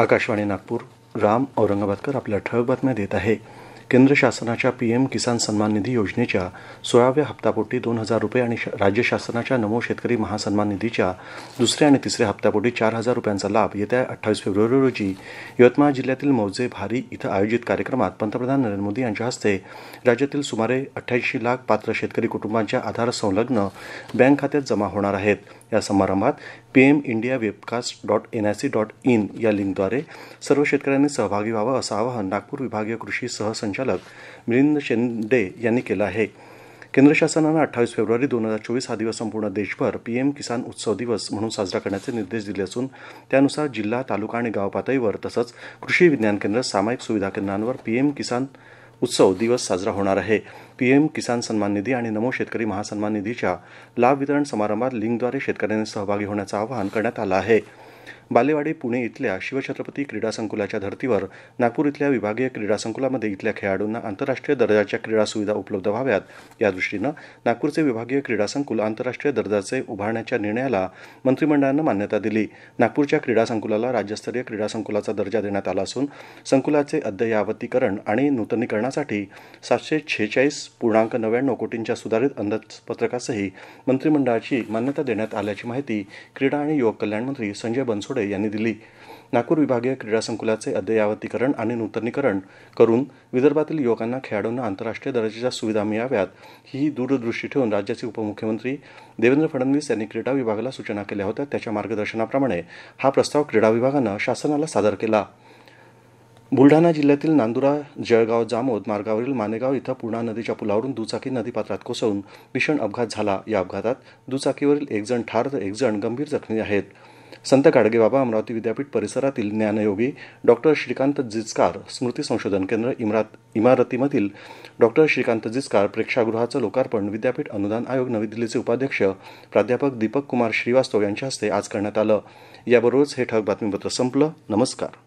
आकाशवाणी नागपूर राम औरंगाबादकर आपल्या ठळक बातम्या देत आहे केंद्र शासनाच्या पी एम किसान सन्मान निधी योजनेच्या सोळाव्या हप्त्यापोटी दोन हजार रुपये आणि राज्य शासनाच्या नमो शेतकरी महासन्मान निधीच्या दुसऱ्या आणि तिसऱ्या हप्त्यापोटी चार हजार रुपयांचा लाभ येत्या अठ्ठावीस फेब्रुवारी रोजी यवतमाळ जिल्ह्यातील मौजे भारी इथं आयोजित कार्यक्रमात पंतप्रधान नरेंद्र मोदी यांच्या हस्ते राज्यातील सुमारे अठ्ठ्याऐंशी लाख पात्र शेतकरी कुटुंबांच्या आधार संलग्न बँक खात्यात जमा होणार आहेत या समारंभात P M India webcast dot N I C dot in या लिंकद्वारे सर्व शेतकऱ्यांनी सहभागी व्हावं असं आवाहन नागपूर विभागीय कृषी सहसंचालक मिलिंद शेंडे यांनी केलं आहे केंद्र शासनानं अठ्ठावीस फेब्रुवारी दोन हजार चोवीस हा दिवस संपूर्ण देशभर पीएम किसान उत्सव दिवस म्हणून साजरा करण्याचे निर्देश दिले असून त्यानुसार जिल्हा तालुका आणि गाव पातळीवर तसंच कृषी विज्ञान केंद्र सामायिक सुविधा केंद्रांवर पीएम किसान उत्सव दिवस साजरा होणार आहे पीएम किसान सन्मान निधी आणि नमो शेतकरी महासन्मान निधीच्या लाभ वितरण समारंभात लिंकद्वारे शेतकऱ्यांनी सहभागी होण्याचं आवाहन करण्यात आलं आहे बालेवाडी पुणे इथल्या शिवछत्रपती क्रीडा संकुलाच्या धर्तीवर नागपूर इथल्या विभागीय क्रीडा संकुलामध्ये इथल्या खेळाडूंना आंतरराष्ट्रीय दर्जाच्या क्रीडा सुविधा उपलब्ध व्हाव्यात या दृष्टीनं नागपूरचे विभागीय क्रीडा संकुल आंतरराष्ट्रीय दर्जाचे उभारण्याच्या निर्णयाला मंत्रिमंडळानं मान्यता दिली नागपूरच्या क्रीडा संकुलाला राज्यस्तरीय क्रीडा संकुलाचा दर्जा देण्यात आला असून संकुलाचे अद्ययावतीकरण आणि नूतनीकरणासाठी सातशे शेहेचाळीस पूर्णांक नव्याण्णव कोटींच्या सुधारित अंदाजपत्रकासही मंत्रिमंडळाची मान्यता देण्यात आल्याची माहिती क्रीडा आणि युवक कल्याण मंत्री संजय बनसोडे यांनी दिली नागपूर विभागीय क्रीडा संकुलाचे अद्ययावतीकरण आणि नूतनीकरण करून विदर्भातील युवकांना खेळाडूंना आंतरराष्ट्रीय दर्जाच्या सुविधा मिळाव्यात ही दूरदृष्टी ठेवून राज्याचे उपमुख्यमंत्री देवेंद्र फडणवीस यांनी क्रीडा विभागाला सूचना केल्या होत्या त्याच्या मार्गदर्शनाप्रमाणे हा प्रस्ताव क्रीडा विभागानं शासनाला सादर केला बुलढाणा जिल्ह्यातील नांदुरा जळगाव जामोद मार्गावरील मानेगाव इथं पूर्णा नदीच्या पुलावरून दुचाकी नदीपात्रात कोसळून भीषण अपघात झाला या अपघातात दुचाकीवरील एक जण ठार तर जण गंभीर जखमी आहेत संत बाबा अमरावती विद्यापीठ परिसरातील ज्ञानयोगी डॉक्टर श्रीकांत जिचकार स्मृती संशोधन केंद्र इमारतीमधील डॉक्टर श्रीकांत जिचकार प्रेक्षागृहाचं लोकार्पण विद्यापीठ अनुदान आयोग नवी दिल्लीचे उपाध्यक्ष प्राध्यापक दीपक कुमार श्रीवास्तव यांच्या हस्ते आज करण्यात आलं याबरोबरच हे ठळक बातमीपत्र संपलं नमस्कार